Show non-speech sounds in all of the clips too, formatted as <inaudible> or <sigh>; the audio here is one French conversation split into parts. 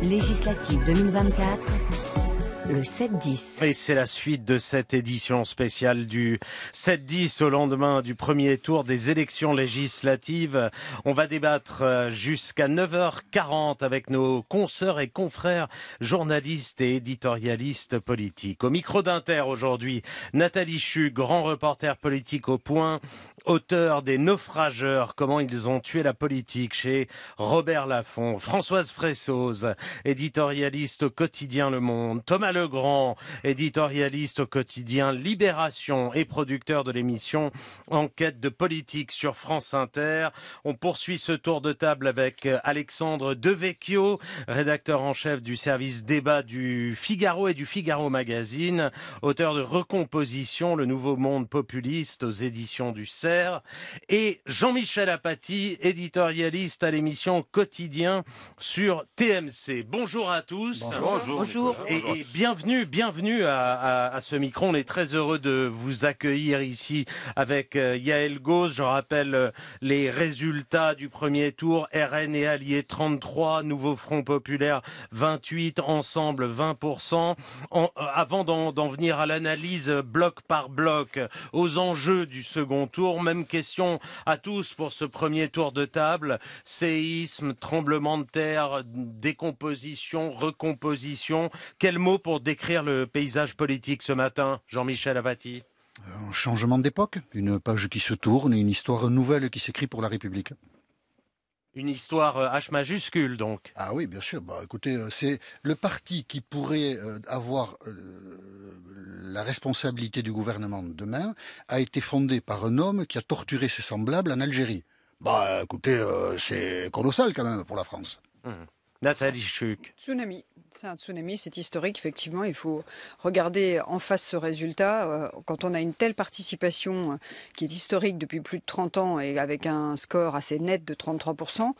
Législative 2024, le 7-10. Et c'est la suite de cette édition spéciale du 7-10 au lendemain du premier tour des élections législatives. On va débattre euh, jusqu'à 9h40 avec nos consoeurs et confrères journalistes et éditorialistes politiques. Au micro d'Inter aujourd'hui, Nathalie Chu, grand reporter politique au point, auteur des naufrageurs, comment ils ont tué la politique chez Robert Laffont, Françoise Fressoz, éditorialiste au quotidien Le Monde, Thomas Legrand, éditorialiste au quotidien Libération et producteur de l'émission Enquête de politique sur France Inter. On poursuit ce tour de table avec Alexandre Devecchio, rédacteur en chef du service débat du Figaro et du Figaro Magazine, auteur de Recomposition, le nouveau monde populiste aux éditions du 7 et Jean-Michel Apathy, éditorialiste à l'émission Quotidien sur TMC. Bonjour à tous. Bonjour. Et, bienvenue, bienvenue à, ce micro. On est très heureux de vous accueillir ici avec euh, Yael Gauze. Je rappelle euh, les résultats du premier tour. RN et Alliés 33, Nouveau Front Populaire 28, Ensemble 20%. Euh, avant d'en venir à l'analyse bloc par bloc aux enjeux du second tour, même question à tous pour ce premier tour de table. Séisme, tremblement de terre, décomposition, recomposition. Quel mot pour décrire le paysage politique ce matin, Jean-Michel Abati un changement d'époque, une page qui se tourne, une histoire nouvelle qui s'écrit pour la République. Une histoire euh, H majuscule, donc. Ah oui, bien sûr. Bah, écoutez, euh, c'est le parti qui pourrait euh, avoir la responsabilité du gouvernement demain a été fondé par un homme qui a torturé ses semblables en Algérie. Bah, écoutez, c'est colossal quand même pour la France. Hmm. Nathalie Schuck. Tsunami. C'est un tsunami, c'est historique, effectivement. Il faut regarder en face ce résultat. Euh, quand on a une telle participation euh, qui est historique depuis plus de 30 ans et avec un score assez net de 33%,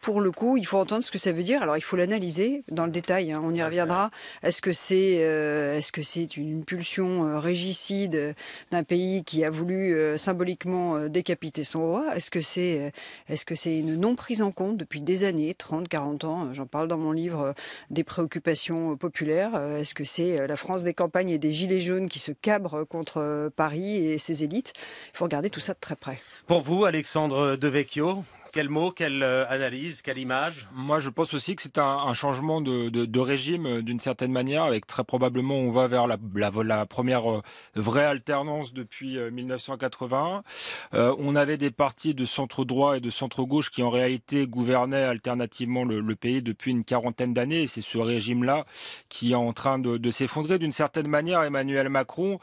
pour le coup, il faut entendre ce que ça veut dire. Alors, il faut l'analyser dans le détail. Hein. on y reviendra. Est-ce que c'est euh, est-ce que c'est une pulsion euh, régicide euh, d'un pays qui a voulu symboliquement décapiter son roi Est-ce que c'est est-ce que c'est une non prise en compte depuis des années, 30, 40 ans J'en parle dans mon livre des préoccupations populaires. Est-ce que c'est la France des campagnes et des gilets jaunes qui se cabrent contre Paris et ses élites Il faut regarder tout ça de très près. Pour vous, Alexandre Devecchio, quel mot, quelle euh, analyse, quelle image Moi, je pense aussi que c'est un, changement de, régime euh, d'une certaine manière, avec très probablement on va vers la, première euh, vraie alternance depuis 1980. on avait des partis de centre droit et de centre gauche qui en réalité gouvernaient alternativement le, pays depuis une quarantaine d'années. Et c'est ce régime-là qui est en train de, s'effondrer. D'une certaine manière, Emmanuel Macron,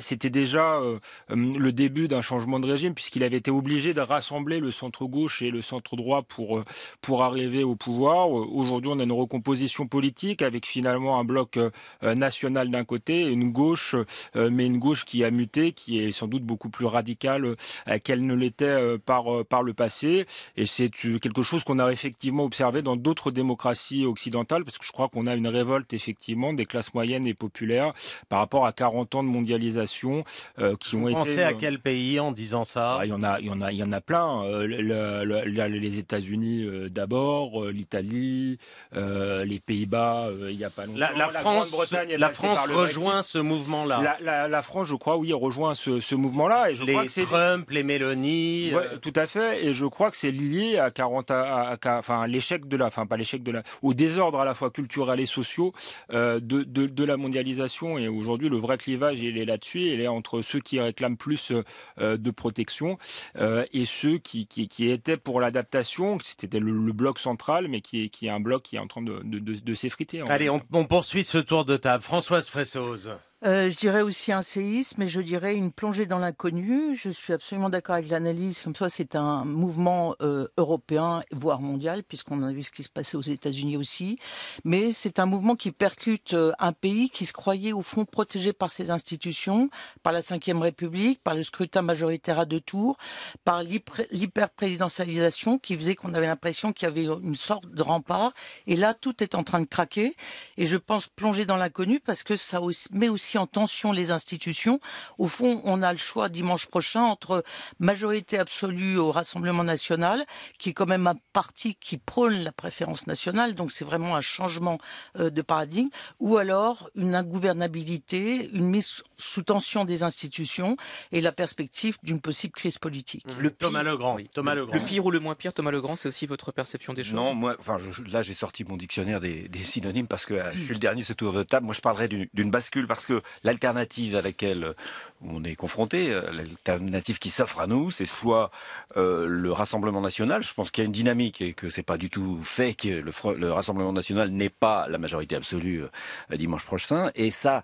c'était déjà le début d'un changement de régime puisqu'il avait été obligé de rassembler le centre gauche le centre droit pour, euh, pour arriver au pouvoir. Euh, aujourd'hui, on a une recomposition politique avec finalement un bloc euh, national d'un côté et une gauche, mais une gauche qui a muté, qui est sans doute beaucoup plus radicale qu'elle ne l'était par, par le passé. Et c'est quelque chose qu'on a effectivement observé dans d'autres démocraties occidentales, parce que je crois qu'on a une révolte effectivement des classes moyennes et populaires par rapport à 40 ans de mondialisation qui ont été. Pensez à quel pays en disant ça bah, Il y en a, il y en a, il y en a plein les États-Unis euh, d'abord, euh, l'Italie, euh, les Pays-Bas, il n'y a pas longtemps. La, France, la, France rejoint ce mouvement-là. La, France, je crois, oui, rejoint ce, mouvement-là. Et je les Trump, les Mélanie. Tout à fait. Et je crois que c'est lié à enfin, l'échec de la, enfin pas l'échec de la, au désordre à la fois culturel et sociaux de, de, la mondialisation. Et aujourd'hui, le vrai clivage, il est là-dessus. Il est entre ceux qui réclament plus de protection et ceux qui, qui étaient pour l'adaptation, c'était le, bloc central, mais qui est, un bloc qui est en train de, s'effriter. Allez, on, on, poursuit ce tour de table. Françoise Fressoz. Euh, je dirais aussi un séisme mais je dirais une plongée dans l'inconnu. Je suis absolument d'accord avec l'analyse. Comme ça, c'est un mouvement euh, européen, voire mondial, puisqu'on a vu ce qui se passait aux États-Unis aussi. Mais c'est un mouvement qui percute euh, un pays qui se croyait au fond protégé par ses institutions, par la Ve République, par le scrutin majoritaire à deux tours, par l'hyper-présidentialisation qui faisait qu'on avait l'impression qu'il y avait une sorte de rempart. Et là, tout est en train de craquer. Et je pense plonger dans l'inconnu parce que ça met aussi si en tension les institutions. Au fond, on a le choix dimanche prochain entre majorité absolue au Rassemblement national, qui est quand même un parti qui prône la préférence nationale, donc c'est vraiment un changement euh, de paradigme, ou alors une ingouvernabilité, une mise sous tension des institutions et la perspective d'une possible crise politique. Mmh. Le pire, Thomas Legrand, Le pire ou le moins pire, Thomas Legrand, c'est aussi votre perception des choses. Non, moi, enfin, là, j'ai sorti mon dictionnaire des, synonymes parce que euh, je suis le dernier ce tour de table. Moi, je parlerai d'une bascule parce que l'alternative à laquelle on est confronté, l'alternative qui s'offre à nous, c'est soit euh, le Rassemblement national. Je pense qu'il y a une dynamique et que c'est pas du tout fait que le, Rassemblement national n'est pas la majorité absolue euh, dimanche prochain. Et ça,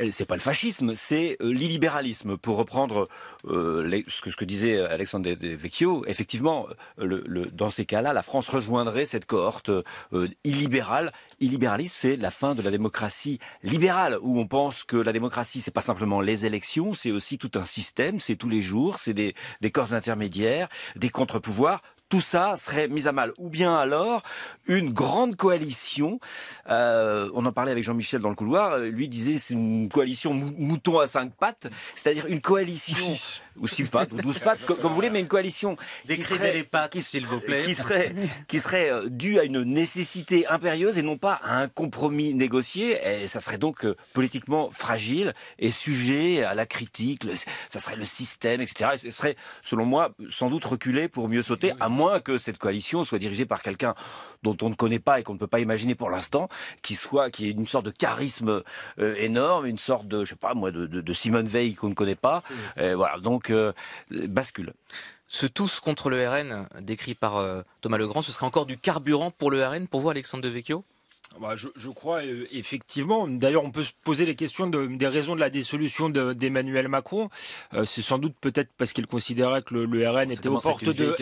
euh, c'est pas le fascisme, c'est l'illibéralisme. Pour reprendre ce, que, disait Alexandre De Vecchio, effectivement, dans ces cas-là, la France rejoindrait cette cohorte illibérale illibéraliste, c'est la fin de la démocratie libérale, où on pense que la démocratie, c'est pas simplement les élections, c'est aussi tout un système, c'est tous les jours, c'est des, corps intermédiaires, des contre-pouvoirs, tout ça serait mis à mal. Ou bien alors, une grande coalition, euh, on en parlait avec Jean-Michel dans le couloir, euh, lui disait c'est une coalition mouton à cinq pattes, c'est-à-dire une coalition ou six pattes, ou douze pattes, comme, vous voulez, mais une coalition qui serait, les s'il vous plaît, qui serait, qui serait euh, due à une nécessité impérieuse et non pas à un compromis négocié. Et ça serait donc euh, politiquement fragile et sujet à la critique. ça serait le système, etc. Et ce serait, selon moi, sans doute reculé pour mieux sauter, à moins que cette coalition soit dirigée par quelqu'un dont on ne connaît pas et qu'on ne peut pas imaginer pour l'instant, qui soit, qui ait une sorte de charisme euh, énorme, une sorte de, je sais pas moi, de, de, de Simone Veil qu'on ne connaît pas. voilà. Donc euh, bascule. Ce tous contre le RN décrit par euh, Thomas Legrand, ce serait encore du carburant pour le RN pour vous, Alexandre Devecchio bah, je, crois euh, effectivement. D'ailleurs, on peut se poser les questions des raisons de la dissolution d'Emmanuel Macron. Euh, c'est sans doute peut-être parce qu'il considérait que le, RN était, aux de,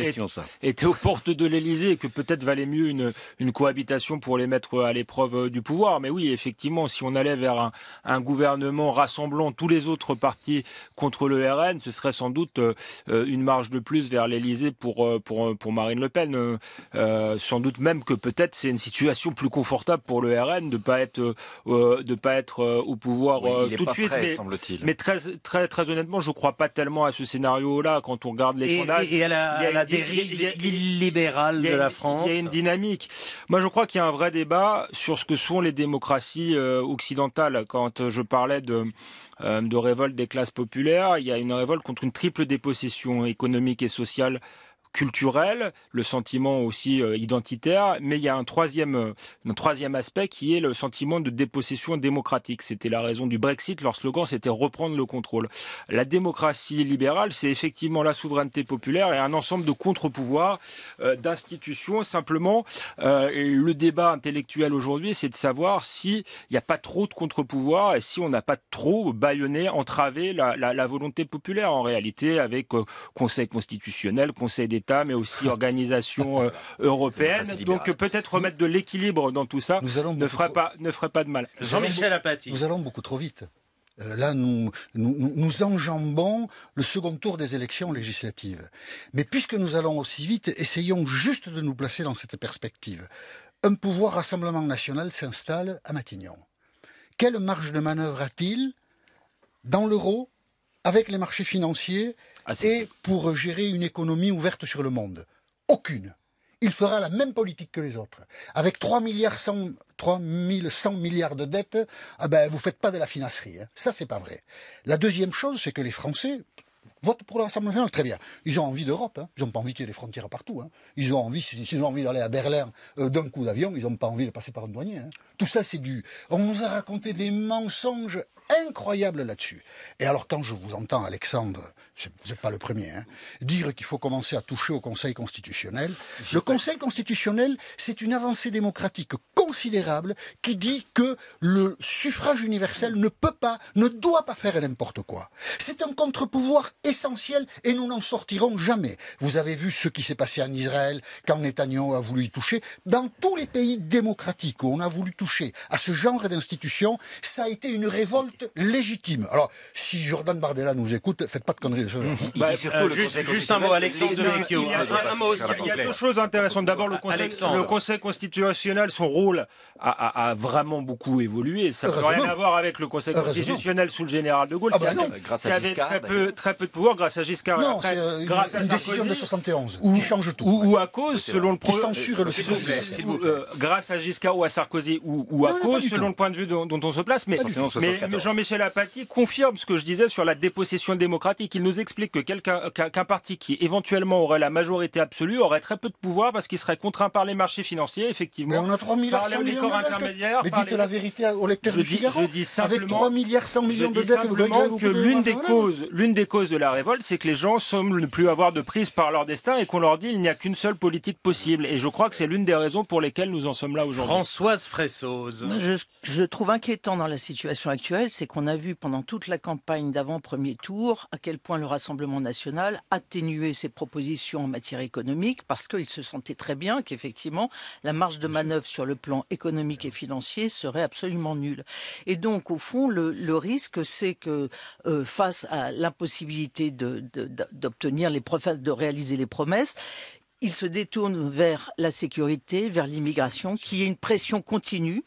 était aux, portes de, l'Elysée l'Élysée et que peut-être valait mieux une, cohabitation pour les mettre à l'épreuve euh, du pouvoir. Mais oui, effectivement, si on allait vers un, gouvernement rassemblant tous les autres partis contre le RN, ce serait sans doute une marge de plus vers l'Élysée pour, pour Marine Le Pen. sans doute même que peut-être c'est une situation plus confortable pour le RN de pas être euh, euh, de pas être euh, au pouvoir tout de suite. mais, mais très très très honnêtement, je ne crois pas tellement à ce scénario-là quand on regarde les sondages. il y a la dérive illibérale de la France. Il y a une dynamique. Moi, je crois qu'il y a un vrai débat sur ce que sont les démocraties occidentales. Quand je parlais de de révolte des classes populaires, il y a une révolte contre une triple dépossession économique et sociale culturel, le sentiment aussi euh, identitaire, mais il y a un troisième, euh, un troisième aspect qui est le sentiment de dépossession démocratique. C'était la raison du Brexit, leur slogan c'était reprendre le contrôle. La démocratie libérale, c'est effectivement la souveraineté populaire et un ensemble de contre-pouvoirs, euh, d'institutions. Simplement, le débat intellectuel aujourd'hui, c'est de savoir s'il n'y a pas trop de contre-pouvoirs et si on n'a pas trop bâillonné, entravé la, la, volonté populaire en réalité, avec conseil constitutionnel, conseil des mais aussi <laughs> organisations euh, européennes. Donc peut-être remettre de l'équilibre dans tout ça ne, ferait pas, ne ferait pas de mal. Jean-Michel Apathy. Nous allons beaucoup trop vite. Euh, là, nous, nous, nous, enjambons le second tour des élections législatives. Mais puisque nous allons aussi vite, essayons juste de nous placer dans cette perspective. Un pouvoir Rassemblement national s'installe à Matignon. Quelle marge de manœuvre a-t-il dans l'euro, avec les marchés financiers ah, et pour gérer une économie ouverte sur le monde. Aucune. Il fera la même politique que les autres. Avec 3 milliards 100, milliards de dettes, ah ben, vous faites pas de la finasserie. Hein. Ça, c'est pas vrai. La deuxième chose, c'est que les Français, vote pour l'Assemblée nationale, très bien. Ils ont envie d'Europe, hein. ils n'ont pas envie qu'il y ait des frontières partout. Hein. Ils ont envie, s'ils ont envie d'aller à Berlin euh, d'un coup d'avion, ils n'ont pas envie de passer par un douanier. Hein. Tout ça, c'est du. On nous a raconté des mensonges incroyables là-dessus. Et alors, quand je vous entends, Alexandre, vous n'êtes pas le premier, dire qu'il faut commencer à toucher au Conseil constitutionnel, le Conseil constitutionnel, c'est une avancée démocratique considérable qui dit que le suffrage universel ne peut pas, ne doit pas faire n'importe quoi. C'est un contre-pouvoir essentiel et nous n'en sortirons jamais. Vous avez vu ce qui s'est passé en Israël quand Netanyahu a voulu y toucher. Dans tous les pays démocratiques où on a voulu toucher à ce genre d'institution, ça a été une révolte légitime. Alors, si Jordan Bardella nous écoute, faites pas de conneries. Bah, euh, juste, un mot, Alexandre Il y a, deux choses intéressantes. D'abord, le conseil, le constitutionnel, son rôle a, vraiment beaucoup évolué. Ça n'a rien à voir avec le Conseil constitutionnel sous le général de Gaulle, ah bah grâce qui, avait, très, peu, très peu de grâce à Giscard. Non, euh, une, à une décision de 71 ou, qui change tout. Ou, à cause, selon le point de le euh, euh, Grâce à Giscard ou à Sarkozy, ou, à cause, selon le point de vue dont, on se place. Mais, Jean-Michel Apathy confirme ce que je disais sur la dépossession démocratique. Il nous explique que quelqu'un, qu'un parti qui éventuellement aurait la majorité absolue aurait très peu de pouvoir parce qu'il serait contraint par les marchés financiers, effectivement. on a 3 milliards par les corps intermédiaires. Mais dites la vérité aux lecteurs je dis, avec 3 milliards 100 millions de dettes, que l'une des causes, l'une des causes de la la révolte, c'est que les gens semblent ne plus avoir de prise par leur destin et qu'on leur dit il n'y a qu'une seule politique possible. Et je crois que c'est l'une des raisons pour lesquelles nous en sommes là aujourd'hui. Françoise Fressoz. Je, trouve inquiétant dans la situation actuelle, c'est qu'on a vu pendant toute la campagne d'avant-premier tour à quel point le Rassemblement national atténuait ses propositions en matière économique parce qu'il se sentait très bien qu'effectivement la marge de manœuvre sur le plan économique et financier serait absolument nulle. Et donc, au fond, le, risque, c'est que euh, face à l'impossibilité de d'obtenir les promesses, de réaliser les promesses. il se détourne vers la sécurité, vers l'immigration, qui est une pression continue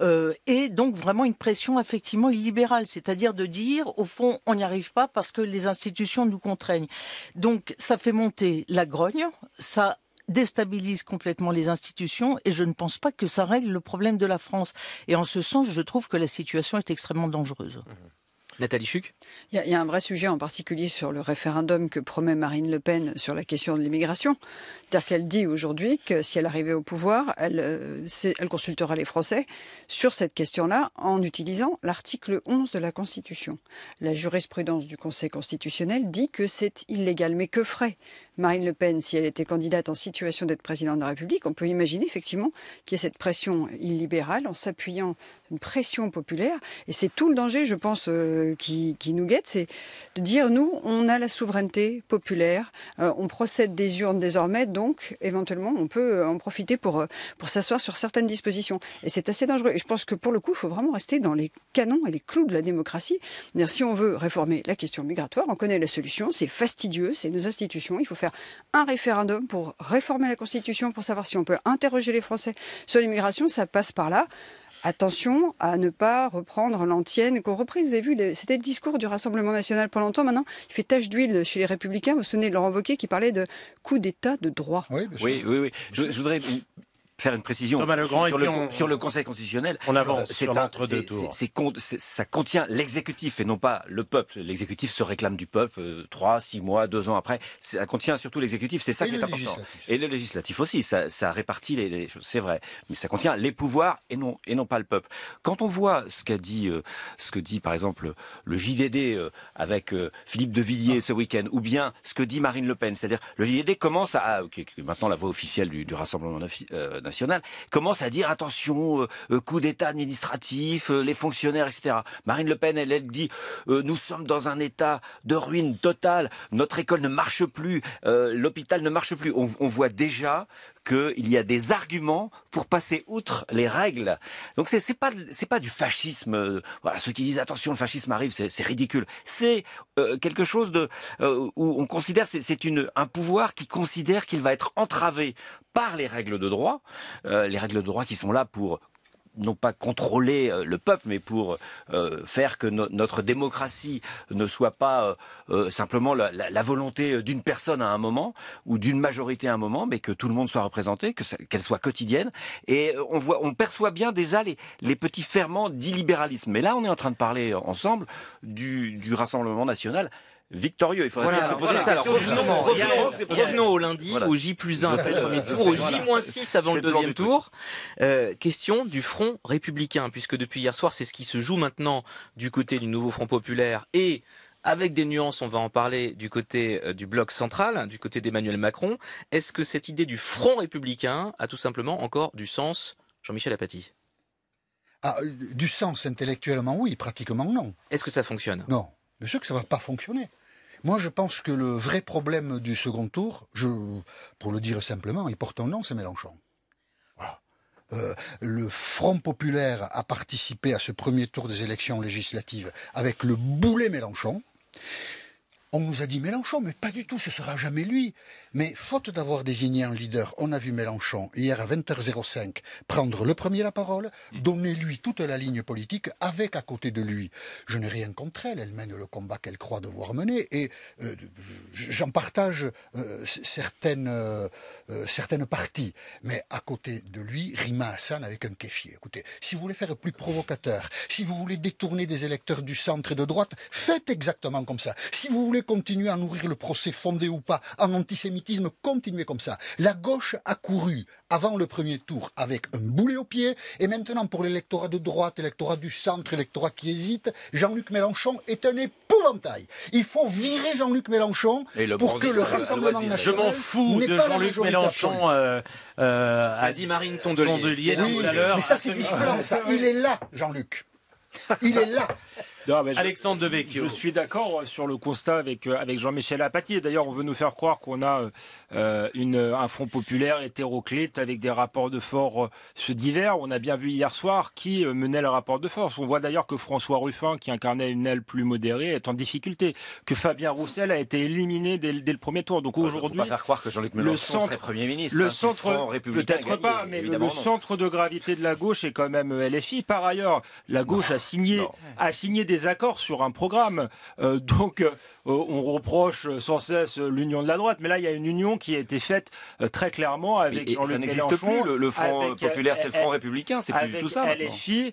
euh, et donc vraiment une pression effectivement illibérale, c'est-à-dire de dire au fond on n'y arrive pas parce que les institutions nous contraignent. Donc ça fait monter la grogne, ça déstabilise complètement les institutions et je ne pense pas que ça règle le problème de la France. Et en ce sens, je trouve que la situation est extrêmement dangereuse. Mmh il y, a un vrai sujet en particulier sur le référendum que promet Marine Le Pen sur la question de l'immigration. C'est-à-dire qu'elle dit aujourd'hui que si elle arrivait au pouvoir, elle, euh, elle consultera les Français sur cette question-là en utilisant l'article 11 de la Constitution. La jurisprudence du Conseil constitutionnel dit que c'est illégal. Mais que ferait Marine Le Pen, si elle était candidate en situation d'être présidente de la République, on peut imaginer effectivement qu'il y ait cette pression illibérale en s'appuyant une pression populaire. Et c'est tout le danger, je pense, euh, qui, qui, nous guette, c'est de dire nous, on a la souveraineté populaire, euh, on procède des urnes désormais, donc éventuellement on peut euh, en profiter pour, pour s'asseoir sur certaines dispositions. Et c'est assez dangereux. Et je pense que pour le coup, il faut vraiment rester dans les canons et les clous de la démocratie. si on veut réformer la question migratoire, on connaît la solution, c'est fastidieux, c'est nos institutions, il faut faire un référendum pour réformer la Constitution, pour savoir si on peut interroger les Français sur l'immigration. Ça passe par là. Attention à ne pas reprendre l'antienne qu'on reprise. Vous avez vu, c'était le discours du Rassemblement national pendant longtemps. Maintenant, il fait tache d'huile chez les Républicains. Vous vous souvenez de Laurent Wauquiez qui parlait de coup d'État de droit. Oui, oui, oui, je voudrais faire une précision sur, le, Conseil constitutionnel. On avance deux tours. ça contient l'exécutif et non pas le peuple. L'exécutif se réclame du peuple euh, trois, six mois, deux ans après. Ça contient surtout l'exécutif, c'est ça qui est important. Et le législatif aussi, ça, répartit les, choses, c'est vrai. Mais ça contient les pouvoirs et non, et non pas le peuple. Quand on voit ce qu'a dit, euh, ce que dit par exemple le JDD euh, avec Philippe de Villiers ce week-end, ou bien ce que dit Marine Le Pen, c'est-à-dire le JDD commence à, maintenant la voix officielle du, du Rassemblement national, commence à dire attention, euh, euh, coup d'État administratif, euh, les fonctionnaires, etc. Marine Le Pen, elle, dit nous sommes dans un état de ruine totale, notre école ne marche plus, l'hôpital ne marche plus. on voit déjà qu'il y a des arguments pour passer outre les règles. Donc c'est c'est pas du fascisme. Euh, voilà, ceux qui disent attention le fascisme arrive, c'est ridicule. C'est euh, quelque chose de euh, où on considère c'est un pouvoir qui considère qu'il va être entravé par les règles de droit, les règles de droit qui sont là pour non pas contrôler euh, le peuple, mais pour euh, faire que notre démocratie ne soit pas euh, simplement la, volonté d'une personne à un moment ou d'une majorité à un moment, mais que tout le monde soit représenté, que qu'elle soit quotidienne. Et on voit, on perçoit bien déjà les, les petits ferments d'illibéralisme. Mais là, on est en train de parler ensemble du, du Rassemblement national victorieux. Il faudrait se poser ça. revenons, au lundi, au J plus 1 tour, au J moins 6 avant le deuxième tour. Euh, question du Front républicain, puisque depuis hier soir, c'est ce qui se joue maintenant du côté du nouveau Front populaire et avec des nuances, on va en parler du côté euh, du bloc central, hein, du côté d'Emmanuel Macron. Est-ce que cette idée du front républicain a tout simplement encore du sens, Jean-Michel Apathy ah, euh, Du sens intellectuellement, oui, pratiquement non. Est-ce que ça fonctionne Non, bien sûr que ça ne va pas fonctionner. Moi, je pense que le vrai problème du second tour, pour le dire simplement, il porte un nom, c'est Mélenchon. Euh, le Front populaire a participé à ce premier tour des élections législatives avec le boulet Mélenchon on nous a dit Mélenchon, mais pas du tout, ce sera jamais lui. Mais faute d'avoir désigné un leader, on a vu Mélenchon hier à 20h05 prendre le premier la parole, donner lui toute la ligne politique avec à côté de lui. Je n'ai rien contre elle, elle mène le combat qu'elle croit devoir mener et euh, j'en partage euh, certaines, euh, certaines parties. Mais à côté de lui, Rima Hassan avec un kéfier. Écoutez, si vous voulez faire plus provocateur, si vous voulez détourner des électeurs du centre et de droite, faites exactement comme ça. Si vous voulez continuer à nourrir le procès fondé ou pas en antisémitisme, continuer comme ça. La gauche a couru avant le premier tour avec un boulet au pied, et maintenant pour l'électorat de droite, l'électorat du centre, l'électorat qui hésite, Jean-Luc Mélenchon est un épouvantail. Il faut virer Jean-Luc Mélenchon pour que le euh, Rassemblement national Je m'en fous de Jean-Luc Mélenchon, a euh, euh, dit Marine Tondelier, tout à Mais ça c'est du flan, ça. Il est là, Jean-Luc. Il est là. <laughs> Alexandre Devecchio. Je suis d'accord sur le constat euh, avec, Jean-Michel Apathy. D'ailleurs, on veut nous faire croire qu'on a euh, un front populaire hétéroclite avec des rapports de force euh, divers. On a bien vu hier soir qui menait le rapport de force. On voit d'ailleurs que François Ruffin, qui incarnait une aile plus modérée, est en difficulté. Que Fabien Roussel a été éliminé dès, le premier tour. Donc aujourd'hui, pas faire croire que Jean-Luc Mélenchon centre, premier ministre. Le hein, centre, peut-être pas, mais le, centre de gravité de la gauche est quand même LFI. Par ailleurs, la gauche a signé, a signé des accords sur un programme. Euh, donc, euh, on reproche sans cesse l'union de la droite, mais là, il y a une union qui a été faite euh, très clairement avec Jean-Luc Ça n'existe plus. Le, Front populaire, c'est le Front républicain, c'est plus tout ça. LFI,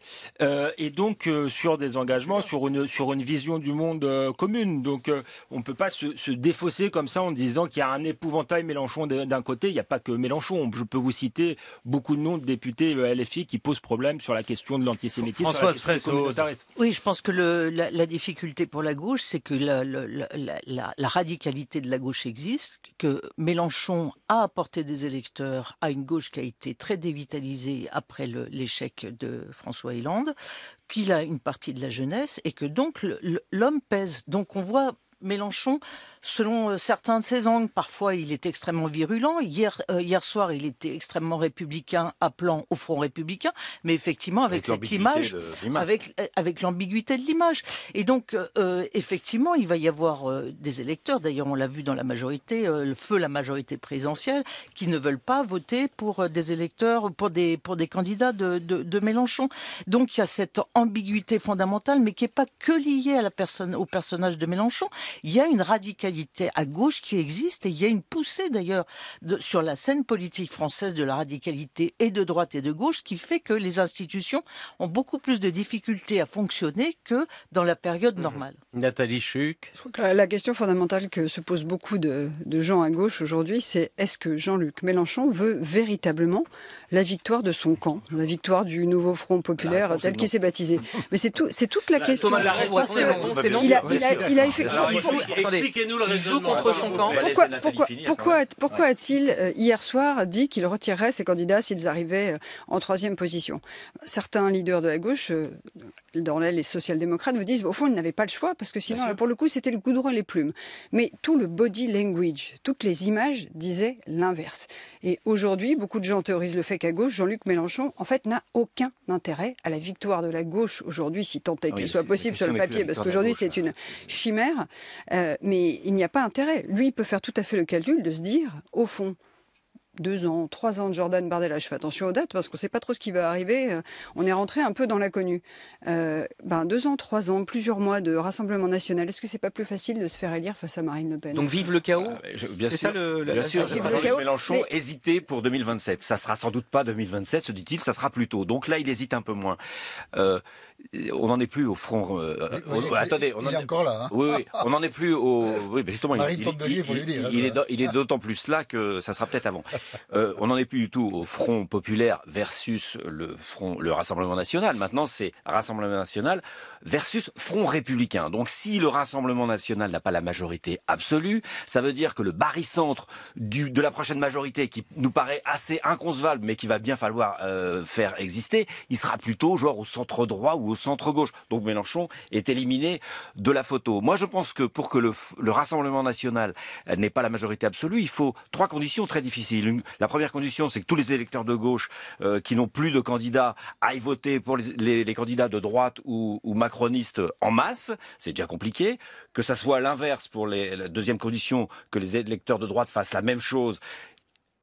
et donc sur des engagements, sur une, sur une vision du monde commune. Donc, on ne peut pas se, défausser comme ça en disant qu'il y a un épouvantail Mélenchon d'un côté. Il n'y a pas que Mélenchon. Je peux vous citer beaucoup de noms de députés LFI qui posent problème sur la question de l'antisémitisme. François Fresso. Oui, je pense que le euh, la, difficulté pour la gauche, c'est que la, la, radicalité de la gauche existe, que Mélenchon a apporté des électeurs à une gauche qui a été très dévitalisée après l'échec de François Hollande, qu'il a une partie de la jeunesse et que donc l'homme pèse. Donc on voit Mélenchon Selon euh, certains de ses angles, parfois il est extrêmement virulent. Hier, euh, hier soir, il était extrêmement républicain, appelant au front républicain, mais effectivement avec, cette image, avec, euh, avec l'ambiguïté de l'image. Et donc, effectivement, il va y avoir des électeurs, d'ailleurs on l'a vu dans la majorité, le feu la majorité présidentielle, qui ne veulent pas voter pour des électeurs, pour des, pour des candidats de, de, de Mélenchon. Donc il y a cette ambiguïté fondamentale, mais qui n'est pas que liée à la personne, au personnage de Mélenchon. Il y a une radicalité à gauche qui existe et il y a une poussée d'ailleurs sur la scène politique française de la radicalité et de droite et de gauche qui fait que les institutions ont beaucoup plus de difficultés à fonctionner que dans la période mhm. normale. Nathalie Chuc. la question fondamentale que se posent beaucoup de, gens à gauche aujourd'hui, c'est est-ce que Jean-Luc Mélenchon veut véritablement la victoire de son camp, la victoire du nouveau Front populaire ah, tel qu'il s'est baptisé Mais c'est tout, c'est toute la, question. il a, effectivement. Expliquez-nous contre son camp. Pourquoi, pourquoi, pourquoi, a-t-il euh, hier soir dit qu'il retirerait ses candidats s'ils arrivaient euh, en troisième position Certains leaders de la gauche euh, euh, dans les social-démocrates vous disent, bah, au fond, ils n'avaient pas le choix, parce que sinon, pour le coup, c'était le goudron et les plumes. Mais tout le body language, toutes les images disaient l'inverse. Et aujourd'hui, beaucoup de gens théorisent le fait qu'à gauche, Jean-Luc Mélenchon, en fait, n'a aucun intérêt à la victoire de la gauche aujourd'hui, si tant est ah qu'il soit possible sur le papier, parce qu'aujourd'hui, c'est une chimère, euh, mais il n'y a pas intérêt. Lui, il peut faire tout à fait le calcul de se dire, au fond, deux ans, trois ans de Jordan Bardella. Je fais attention aux dates parce qu'on ne sait pas trop ce qui va arriver. Euh, on est rentré un peu dans l'inconnu. Euh, ben deux ans, trois ans, plusieurs mois de Rassemblement National. Est-ce que ce n'est pas plus facile de se faire élire face à Marine Le Pen Donc vive le chaos. Ah, c'est Ça le, bien Mélenchon pour 2027. Ça sera sans doute pas 2027, se dit-il. Ça sera plus tôt. Donc là, il hésite un peu moins. Euh, on n'en est plus au front. Euh, attendez, on est, encore là. Hein. Oui, <laughs> on n'en est plus au. justement, hein, il, est, d'autant plus là que ça sera peut-être avant. <laughs> Euh, on n'en est plus du tout au front populaire versus le front, le Rassemblement national. Maintenant, c'est Rassemblement national versus front républicain. Donc, si le Rassemblement national n'a pas la majorité absolue, ça veut dire que le barycentre du, de la prochaine majorité, qui nous paraît assez inconcevable, mais qui va bien falloir euh, faire exister, il sera plutôt joueur au centre droit ou au centre-gauche. Donc Mélenchon est éliminé de la photo. Moi, je pense que pour que le, Rassemblement national euh, n'ait pas la majorité absolue, il faut trois conditions très difficiles. la première condition, c'est que tous les électeurs de gauche euh, qui n'ont plus de candidats aillent voter pour les, candidats de droite ou, macronistes en masse. C'est déjà compliqué. Que ça soit l'inverse pour les, la deuxième condition, que les électeurs de droite fassent la même chose.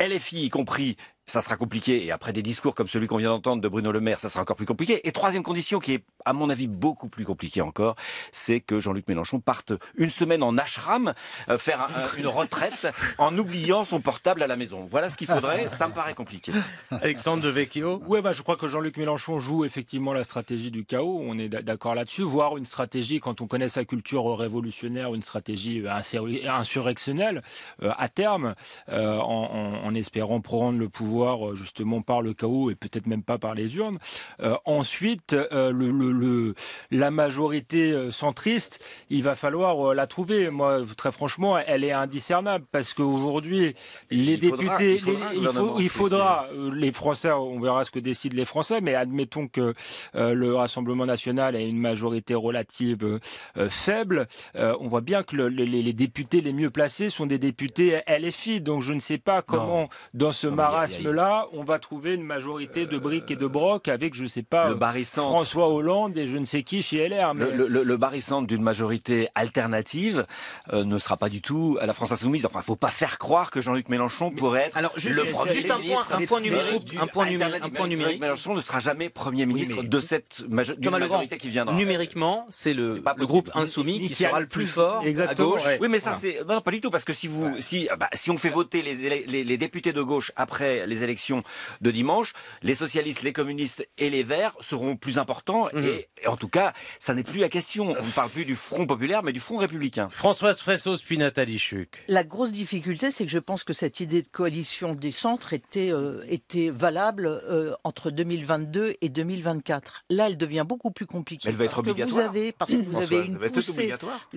LFI y compris, ça sera compliqué. Et après des discours comme celui qu'on vient d'entendre de Bruno Le Maire, ça sera encore plus compliqué. Et troisième condition, qui est à mon avis beaucoup plus compliquée encore, c'est que Jean-Luc Mélenchon parte une semaine en ashram euh, faire une retraite <laughs> en oubliant son portable à la maison. Voilà ce qu'il faudrait. Ça me paraît compliqué. Alexandre de Vecchio. Oui, bah, je crois que Jean-Luc Mélenchon joue effectivement la stratégie du chaos. On est d'accord là-dessus. Voire une stratégie, quand on connaît sa culture révolutionnaire, une stratégie euh, insurrectionnelle euh, à terme, en espérant prendre le pouvoir euh, justement par le chaos et peut-être même pas par les urnes. Euh, ensuite, euh, le, la majorité centriste, il va falloir la trouver. Moi, très franchement, elle est indiscernable parce qu'aujourd'hui, les députés, il faudra, les, Français, on verra ce que décident les Français, mais admettons que le Rassemblement national ait une majorité relative faible. on voit bien que les, députés les mieux placés sont des députés LFI, donc je ne sais pas comment dans ce marasme Là, on va trouver une majorité de briques et de brocs avec, je ne sais pas, François Hollande et je ne sais qui chez LR. Le, le, d'une majorité alternative euh, ne sera pas du tout à la France Insoumise. Enfin, il ne faut pas faire croire que Jean-Luc Mélenchon pourrait être alors, juste, le juste un, point, un point numérique. un point, numérique, Mélenchon ne sera jamais Premier ministre de cette majorité qui viendra. Numériquement, c'est le, groupe insoumis qui, sera le plus fort exactement, à gauche. Oui, mais ça, c'est. non, pas du tout, parce que si, vous, si, ah bah, si on fait voter les, les, les, les députés de gauche après les élections de dimanche, les socialistes, les communistes et les verts seront plus importants. Mhm. Et, en tout cas, ça n'est plus la question. On ne parle plus du Front populaire, mais du Front républicain. Françoise Fressos, puis Nathalie Chuc. La grosse difficulté, c'est que je pense que cette idée de coalition des centres était, euh, valable euh, entre 2022 et 2024. Là, elle devient beaucoup plus compliquée. Elle va être obligatoire. vous avez, parce que vous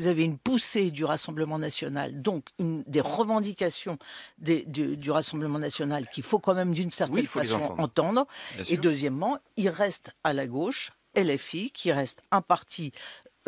avez, une poussée, du Rassemblement national, donc une, des revendications du, du Rassemblement national qu'il faut même d'une certaine façon entendre. entendre. Et deuxièmement, il reste à la gauche LFI, qui reste un parti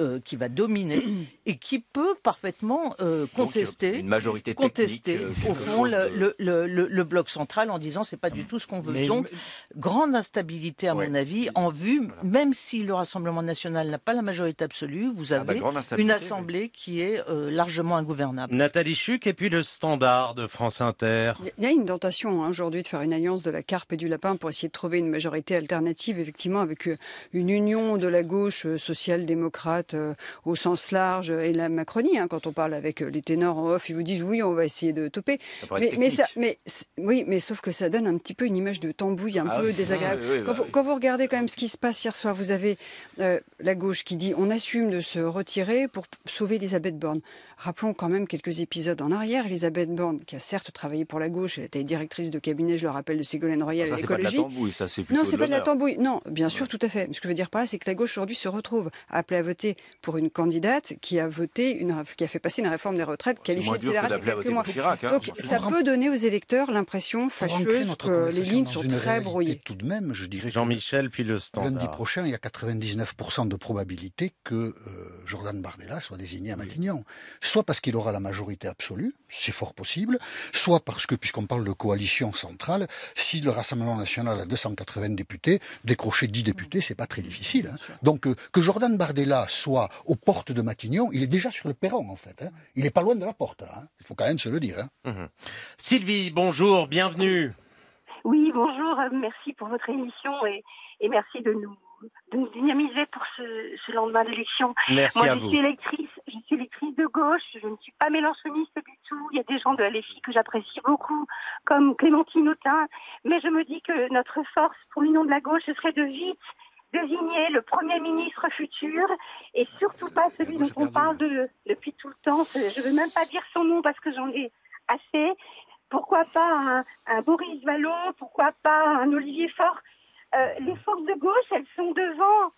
euh, qui va dominer <clears throat> et qui peut parfaitement euh, contester, majorité contester euh, au fond le, bloc central en disant c'est pas du hum. tout ce qu'on veut. Donc grande instabilité à mon avis en vue, même si le Rassemblement national n'a pas la majorité absolue, vous ah bah, avez une assemblée qui est largement ingouvernable. Nathalie Chuc et puis le standard de France Inter. Il y a une tentation hein, aujourd'hui de faire une alliance de la carpe et du lapin pour essayer de trouver une majorité alternative, effectivement, avec une union de la gauche sociale-démocrate euh, au sens large et la Macronie. Hein, quand on parle avec euh, les ténors en off, ils vous disent oui, on va essayer de toper. Mais, oui, mais sauf que ça donne un petit peu une image de tambouille un ah peu désagréable. Ah bah quand, vous, regardez quand même ce qui se passe hier soir, vous avez euh, la gauche qui dit on assume de se retirer pour sauver Elisabeth Borne. Rappelons quand même quelques épisodes en arrière. Elisabeth Borne, qui a certes travaillé pour la gauche, elle était directrice de cabinet, je le rappelle, de Ségolène Royal écologiste. ça, l'écologie. Pas de la tambouille, ça, c'est Non, c'est pas de la tambouille. Non, bien sûr, tout à fait. ce que je veux dire par là, c'est que la gauche aujourd'hui se retrouve appelée à voter pour une candidate qui a voté, une, qui a fait passer une réforme des retraites qualifiée de scélérate quelques mois. Donc ça peut donner aux électeurs l'impression fâcheuse que les lignes sont très brouillées. Tout de même, je dirais. Jean-Michel, puis le standard. Lundi prochain, il y a 99% de probabilité que euh, Jordan Bardella soit désigné à Matignon soit parce qu'il aura la majorité absolue, c'est fort possible, soit parce que, puisqu'on parle de coalition centrale, si le Rassemblement national a 280 députés, décrocher 10 députés, c'est pas très difficile. Hein. Donc euh, que Jordan Bardella soit aux portes de Matignon, il est déjà sur le perron en fait. Hein. Il n'est pas loin de la porte hein. Il faut quand même se le dire. Mhm. Sylvie, bonjour, bienvenue. Oui, bonjour, merci pour votre émission et merci de nous de nous dynamiser pour ce, lendemain d'élection. Moi, je suis électrice, je suis électrice de gauche, je ne suis pas mélanchoniste du tout. Il y a des gens de la LFI que j'apprécie beaucoup, comme Clémentine Autain, mais je me dis que notre force pour l'union de la gauche, ce serait de vite désigner le Premier ministre futur et surtout pas celui dont on parle depuis tout le temps. Je ne veux même pas dire son nom parce que j'en ai assez. Pourquoi pas un, un Boris Vallon Pourquoi pas un Olivier Faure euh, les forces de gauche, elles sont devant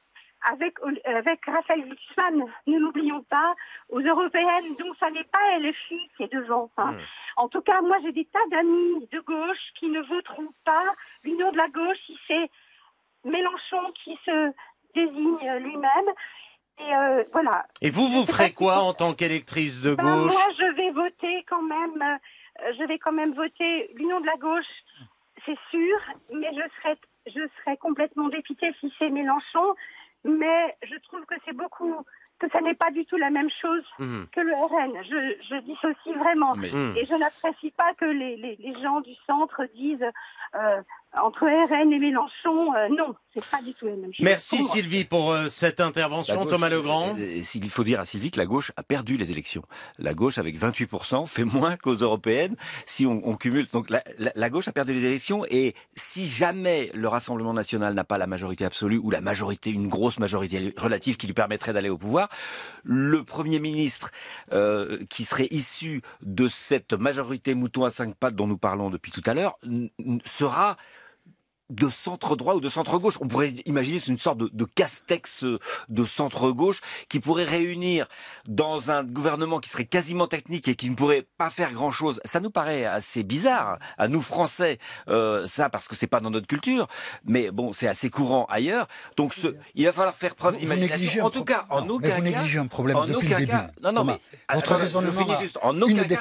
avec, euh, avec Raphaël Wittmann, ne l'oublions pas, aux européennes, donc ça n'est pas LFU qui est devant. Hein. Hmm. En tout cas, moi j'ai des tas d'amis de gauche qui ne voteront pas l'union de la gauche si c'est Mélenchon qui se désigne euh, lui-même. Et voilà. Et vous, vous ferez quoi en tant qu'électrice de ben, gauche Moi, je vais voter quand même. je vais quand même voter l'union de la gauche, c'est sûr, mais je serai je serais complètement dépitée si c'est Mélenchon, mais je trouve que c'est beaucoup que ça n'est pas du tout la même chose mmh. que le RN. Je, dis aussi vraiment. Et je n'apprécie pas que les, gens du centre disent euh, entre RN et Mélenchon, euh, non, c'est pas du tout le même chose. Merci Sylvie pour euh, cette intervention, Thomas Legrand. Euh, il faut dire à Sylvie que la gauche a perdu les élections. La gauche, avec 28%, fait moins qu'aux européennes si on, cumule. Donc la, gauche a perdu les élections et si jamais le Rassemblement national n'a pas la majorité absolue ou la majorité, une grosse majorité relative qui lui permettrait d'aller au pouvoir, le Premier ministre qui serait issu de cette majorité mouton à cinq pattes dont nous parlons depuis tout à l'heure sera de centre droit ou de centre gauche. On pourrait imaginer c'est une sorte de, de castex de centre gauche qui pourrait réunir dans un gouvernement qui serait quasiment technique et qui ne pourrait pas faire grand chose. Ça nous paraît assez bizarre hein, à nous Français, euh, ça parce que c'est pas dans notre culture. Mais bon, c'est assez courant ailleurs. Donc il va falloir faire preuve d'imagination. En tout cas, en aucun cas, vous négligez un problème en depuis non, non, mais votre raisonnement En aucun une cas,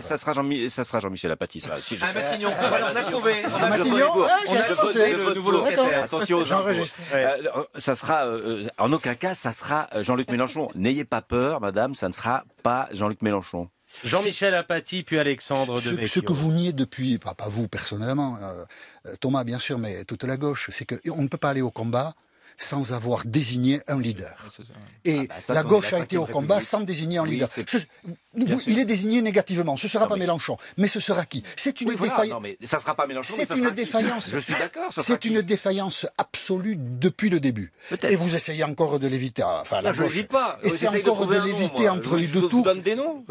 ça sera Jean-Michel ah, un Matignon. on a <laughs> le nouveau locataire. Attention, euh, euh, Ça sera, euh, en aucun cas, ça sera Jean-Luc <laughs> Mélenchon. N'ayez pas peur, madame, ça ne sera pas Jean-Luc Mélenchon. Jean-Michel Apathy, puis Alexandre ce, Ce que vous niez depuis, pas, vous personnellement, Thomas bien sûr, mais toute la gauche, c'est qu'on ne peut pas aller au combat sans avoir désigné un leader. Et ah, bah, la gauche a été au combat sans désigner un leader. il est désigné négativement. Ce ne sera ah, pas Mélenchon. Mais ce sera qui C'est une défaillance. Ça sera pas C'est une défaillance. Je suis d'accord. C'est une défaillance absolue depuis le début. Et vous essayez encore de l'éviter. Enfin, la gauche. Je pas. Et c'est encore de, l'éviter entre les deux tours. Je vous donne des noms.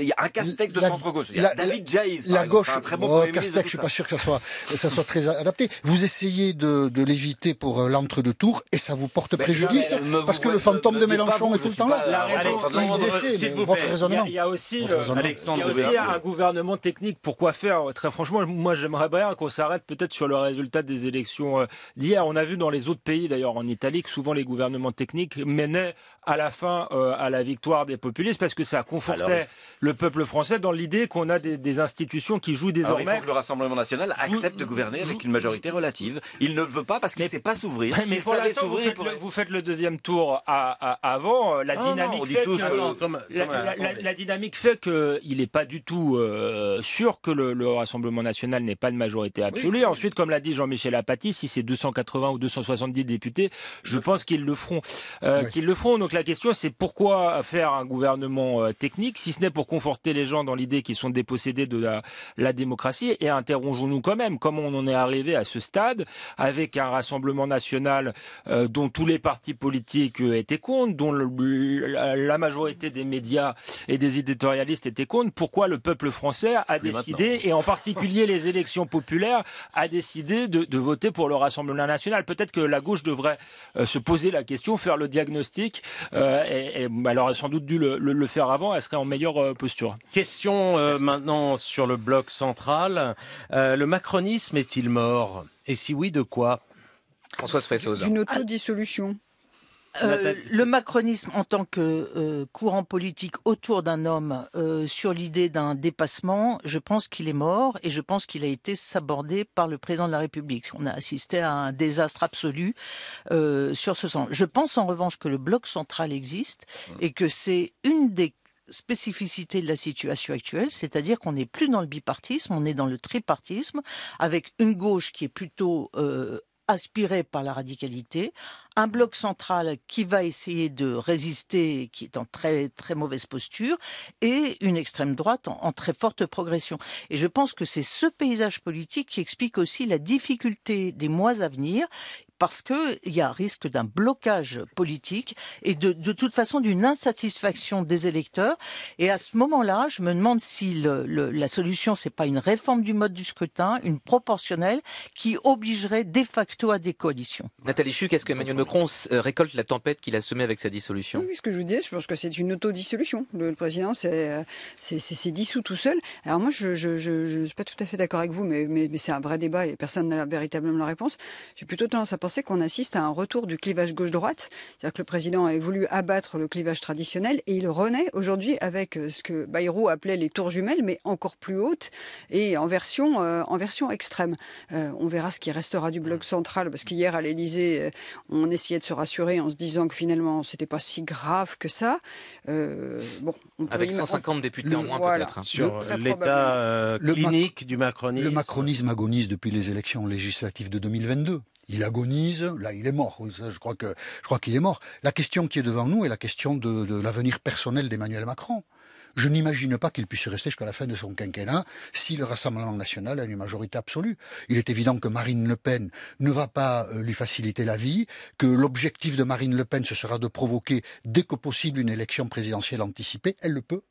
Il y a un Castex de centre-gauche. David La gauche. Oh, Castex, je ne suis pas sûr que ça soit très adapté. Vous essayez de l'éviter pour euh, l'entre-deux tours et ça vous porte préjudice parce que le fantôme de Mélenchon est tout le temps là. votre raisonnement. Il y a aussi, un gouvernement technique. Pourquoi faire Très franchement, moi j'aimerais bien qu'on s'arrête peut-être sur le résultat des élections euh, d'hier. On a vu dans les autres pays, d'ailleurs en Italie, que souvent les gouvernements techniques menaient à la fin euh, à la victoire des populistes parce que ça confortait le peuple français dans l'idée qu'on a des, institutions qui jouent désormais. Alors, il faut que le Rassemblement national accepte de gouverner avec une majorité relative. Il ne veut pas parce qu'il ne sait pas s'ouvrir. Mais, pour l'instant, vous, vous, faites le deuxième tour avant. La dynamique fait que la dynamique fait qu'il n'est pas du tout euh, sûr que le, Rassemblement national n'ait pas de majorité absolue. Ensuite, comme l'a dit Jean-Michel Apathy, si c'est 280 ou 270 députés, je pense qu'ils le feront, euh, qu'ils le feront. Donc la question, c'est pourquoi faire un gouvernement euh, technique, si ce n'est pour conforter les gens dans l'idée qu'ils sont dépossédés de la, démocratie Et interrogeons-nous quand même comment on en est arrivé à ce stade, avec un rassemblement national euh, dont tous les partis politiques euh, étaient contre, dont la majorité des médias et des éditorialistes étaient contre. Pourquoi le peuple français a décidé, et en particulier les élections populaires, a décidé de, voter pour le Rassemblement national Peut-être que la gauche devrait se poser la question, faire le diagnostic euh, et, elle aurait sans doute dû le, faire avant, elle serait en meilleure euh, posture. Question euh, maintenant sur le bloc central. le macronisme est-il mort Et si oui, de quoi François Fressosa. D'une autodissolution. Euh, le macronisme en tant que euh, courant politique autour d'un homme euh, sur l'idée d'un dépassement, je pense qu'il est mort et je pense qu'il a été sabordé par le président de la République. On a assisté à un désastre absolu sur ce sens. Je pense en revanche que le bloc central existe et que c'est une des spécificités de la situation actuelle, c'est-à-dire qu'on n'est plus dans le bipartisme, on est dans le tripartisme, avec une gauche qui est plutôt aspiré par la radicalité, un bloc central qui va essayer de résister, qui est en très très mauvaise posture, et une extrême droite en, en très forte progression. Et je pense que c'est ce paysage politique qui explique aussi la difficulté des mois à venir parce qu'il y a un risque d'un blocage politique et de, de toute façon d'une insatisfaction des électeurs. Et à ce moment-là, je me demande si la solution, c'est pas une réforme du mode du scrutin, une proportionnelle qui obligerait de facto à des coalitions. Nathalie chu quest ce que Emmanuel Macron euh, récolte la tempête qu'il a semée avec sa dissolution oui, ce que je vous disais, je pense que c'est une autodissolution. Le, président euh, s'est dissous tout seul. Alors moi, je ne suis pas tout à fait d'accord avec vous, mais, mais, c'est un vrai débat et personne n'a véritablement la réponse. J'ai plutôt tendance à penser qu'on assiste à un retour du clivage gauche-droite. C'est-à-dire que le président a voulu abattre le clivage traditionnel et il renaît aujourd'hui avec euh, ce que Bayrou appelait les tours jumelles, mais encore plus hautes et en version, euh, en version extrême. Euh, on verra ce qui restera du bloc mm. central parce qu'hier à l'Elysée, on essayait de se rassurer en se disant que finalement, ce c'était pas si grave que ça. bon, avec 150 députés en moins peut-être hein. sur l'état clinique du macronisme. Le macronisme agonise depuis les élections législatives de 2022 il agonise, là il est mort. Je crois qu'il est mort. La question qui est devant nous est la question de, de l'avenir personnel d'Emmanuel Macron. Je n'imagine pas qu'il puisse rester jusqu'à la fin de son quinquennat si le Rassemblement national a une majorité absolue. Il est évident que Marine Le Pen ne va pas euh, lui faciliter la vie, que l'objectif de Marine Le Pen, ce sera de provoquer dès que possible une élection présidentielle anticipée. Elle le peut.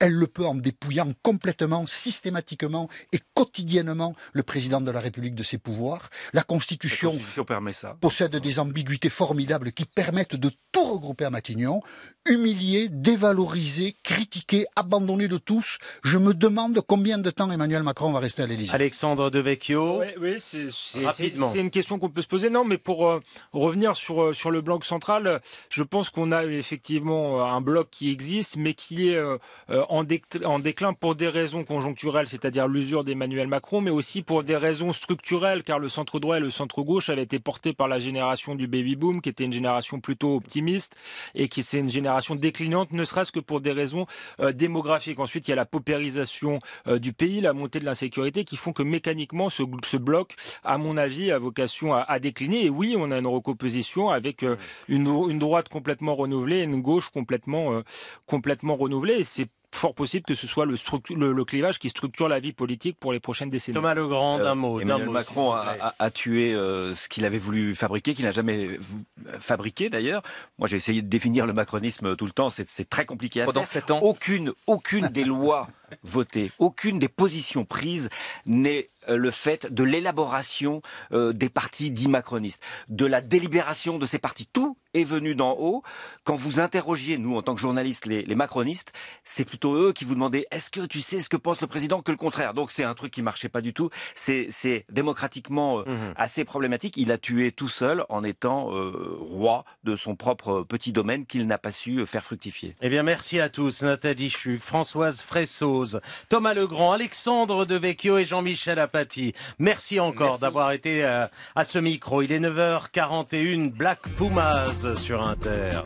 Elle le peut en dépouillant complètement, systématiquement et quotidiennement le président de la République de ses pouvoirs. La Constitution, permet ça. possède des ambiguïtés formidables qui permettent de tout regrouper à Matignon, humilié, dévalorisé, critiqué, abandonné de tous. Je me demande combien de temps Emmanuel Macron va rester à l'Élysée. Alexandre Devecchio. Oui, c'est, une question qu'on peut se poser. Non, mais pour euh, revenir sur, euh, sur le bloc central, je pense qu'on a effectivement euh, un bloc qui existe, mais qui est euh, en, déclin pour des raisons conjoncturelles, c'est-à-dire l'usure d'Emmanuel Macron, mais aussi pour des raisons structurelles, car le centre droit et le centre gauche avaient été portés par la génération du baby boom, qui était une génération plutôt optimiste et qui c'est une génération déclinante, ne serait-ce que pour des raisons euh, démographiques. Ensuite, il y a la paupérisation euh, du pays, la montée de l'insécurité, qui font que mécaniquement ce, bloc, à mon avis, a vocation à, décliner. Et oui, on a une recomposition avec une, droite complètement renouvelée et une gauche complètement, complètement renouvelée. Et c'est fort possible que ce soit le, clivage qui structure la vie politique pour les prochaines décennies. Thomas Legrand, d'un euh, mot. Macron a, tué euh, ce qu'il avait voulu fabriquer, qu'il n'a jamais fabriqué d'ailleurs. Moi, j'ai essayé de définir le macronisme tout le temps. C'est très compliqué à Pendant faire. ans. Aucune, des lois <laughs> votées, aucune des positions prises n'est euh, le fait de l'élaboration des partis dits macronistes, de la délibération de ces partis. Tout est venu d'en haut. Quand vous interrogiez, nous, en tant que journalistes, les, macronistes, c'est plutôt eux qui vous demandaient est-ce que tu sais ce que pense le président que le contraire. Donc c'est un truc qui marchait pas du tout. C'est démocratiquement euh, mhm. assez problématique. Il a tué tout seul en étant euh, roi de son propre euh, petit domaine qu'il n'a pas su faire fructifier. Eh bien, merci à tous. Nathalie Chuc, Françoise Fressoz, Thomas Legrand, Alexandre Devecchio et Jean-Michel Apathy. Merci encore d'avoir été à ce micro. Il est 9h41, Black Pumas sur terre.